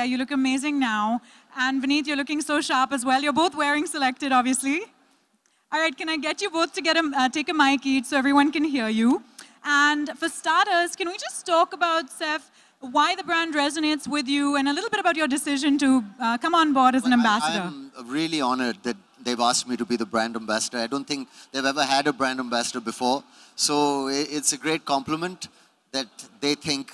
Jaya, you look amazing now. And Vineet, you're looking so sharp as well. You're both wearing selected, obviously. All right, can I get you both to get a, uh, take a mic each so everyone can hear you? And for starters, can we just talk about, Seth, why the brand resonates with you and a little bit about your decision to uh, come on board as well, an ambassador? I, I'm really honored that they've asked me to be the brand ambassador. I don't think they've ever had a brand ambassador before. So it's a great compliment that they think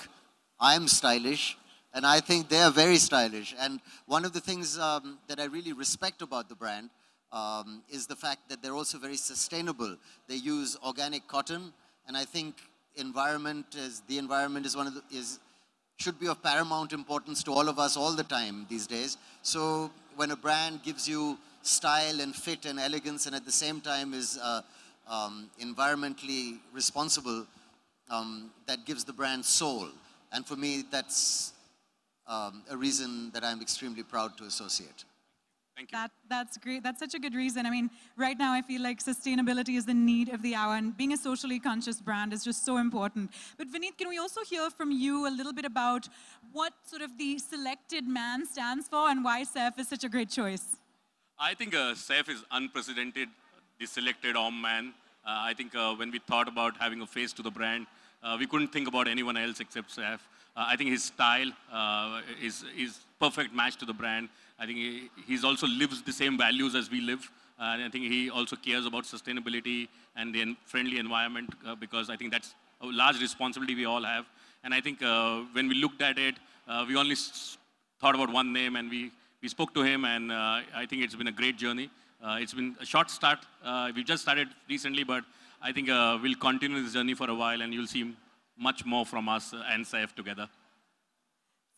I'm stylish and I think they are very stylish. And one of the things um, that I really respect about the brand um, is the fact that they're also very sustainable. They use organic cotton, and I think environment is the environment is one of the, is should be of paramount importance to all of us all the time these days. So when a brand gives you style and fit and elegance, and at the same time is uh, um, environmentally responsible, um, that gives the brand soul. And for me, that's um, a reason that I'm extremely proud to associate. Thank you. That, that's great. That's such a good reason. I mean, right now I feel like sustainability is the need of the hour, and being a socially conscious brand is just so important. But Vineet, can we also hear from you a little bit about what sort of the selected man stands for and why SEF is such a great choice? I think uh, SEF is unprecedented, the selected om man. Uh, I think uh, when we thought about having a face to the brand, uh, we couldn't think about anyone else except Seth. I think his style is, is perfect match to the brand. I think he he's also lives the same values as we live. Uh, and I think he also cares about sustainability and the en friendly environment uh, because I think that's a large responsibility we all have. And I think uh, when we looked at it, we only thought about one name and we, we spoke to him and I think it's been a great journey. Uh, it's been a short start. Uh, we just started recently, but I think uh, we'll continue this journey for a while and you'll see much more from us and Saif together.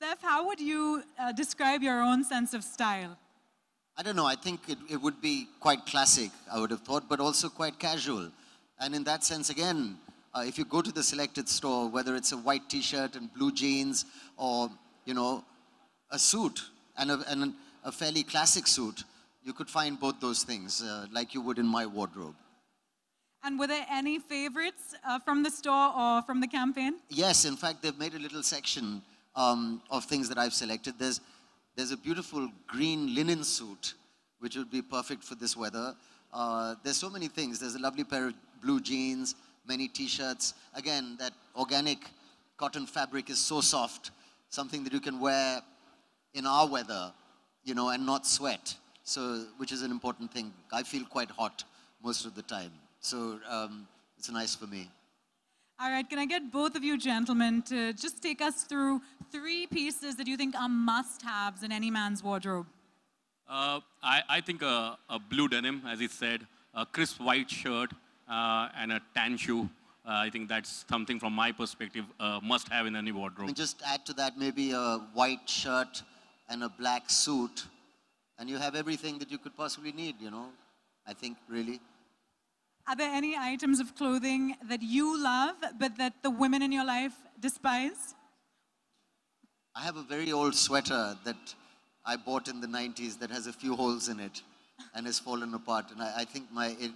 Saif, how would you describe your own sense of style? I don't know. I think it, it would be quite classic, I would have thought, but also quite casual. And in that sense, again, uh, if you go to the selected store, whether it's a white t-shirt and blue jeans or, you know, a suit and a, and a fairly classic suit, you could find both those things, uh, like you would in my wardrobe. And were there any favorites uh, from the store or from the campaign? Yes, in fact, they've made a little section um, of things that I've selected. There's, there's a beautiful green linen suit, which would be perfect for this weather. Uh, there's so many things. There's a lovely pair of blue jeans, many t-shirts. Again, that organic cotton fabric is so soft, something that you can wear in our weather, you know, and not sweat so which is an important thing. I feel quite hot most of the time, so um, it's nice for me. All right, can I get both of you gentlemen to just take us through three pieces that you think are must-haves in any man's wardrobe? Uh, I, I, think a, a, blue denim, as he said, a crisp white shirt, uh, and a tan shoe. Uh, I think that's something from my perspective must have in any wardrobe. And just add to that maybe a white shirt and a black suit and you have everything that you could possibly need, you know, I think, really. Are there any items of clothing that you love, but that the women in your life despise? I have a very old sweater that I bought in the 90s that has a few holes in it and has fallen apart. And I, I think my, it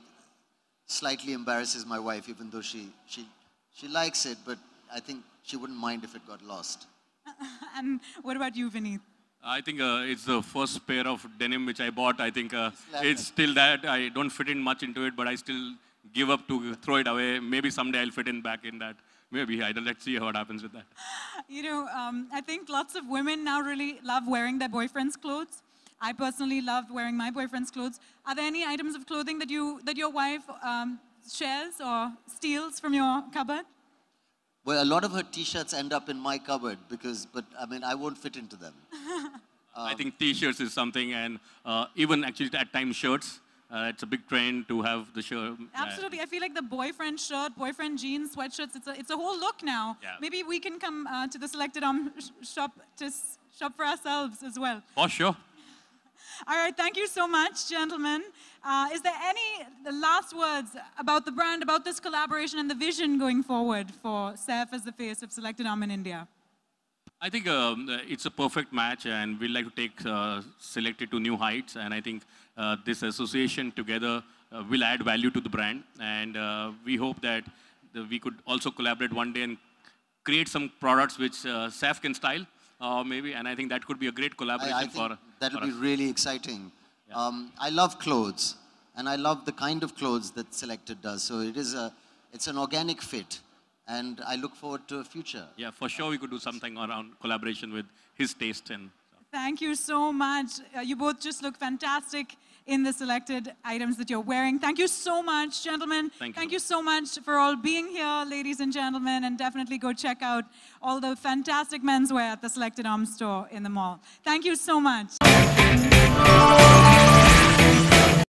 slightly embarrasses my wife, even though she, she, she likes it, but I think she wouldn't mind if it got lost. and what about you, Vineet? I think uh, it's the first pair of denim which I bought. I think uh, it's still that. I don't fit in much into it, but I still give up to throw it away. Maybe someday I'll fit in back in that. Maybe I don't. let's see what happens with that. You know, um, I think lots of women now really love wearing their boyfriend's clothes. I personally love wearing my boyfriend's clothes. Are there any items of clothing that you that your wife um, shares or steals from your cupboard? Well, a lot of her T-shirts end up in my cupboard because, but I mean, I won't fit into them. Um, I think T-shirts is something, and uh, even actually at times shirts. Uh, it's a big trend to have the shirt. Absolutely. I feel like the boyfriend shirt, boyfriend jeans, sweatshirts, it's a, it's a whole look now. Yeah. Maybe we can come uh, to the Selected shop to shop for ourselves as well. For sure. All right, thank you so much, gentlemen. Uh, is there any last words about the brand, about this collaboration and the vision going forward for Seth as the face of Selected Arm in India? I think um, uh, it's a perfect match, and we'd like to take uh, Selected to new heights. And I think uh, this association together uh, will add value to the brand. And uh, we hope that the, we could also collaborate one day and create some products which uh, SAF can style or maybe, and I think that could be a great collaboration I, I for. That would be us. really exciting. Yeah. Um, I love clothes, and I love the kind of clothes that Selected does. So it is a, it's an organic fit, and I look forward to a future. Yeah, for sure, we could do something around collaboration with his taste and. Thank you so much. Uh, you both just look fantastic in the selected items that you're wearing. Thank you so much, gentlemen. Thank you. Thank you so much for all being here, ladies and gentlemen, and definitely go check out all the fantastic menswear at the Selected Arms store in the mall. Thank you so much.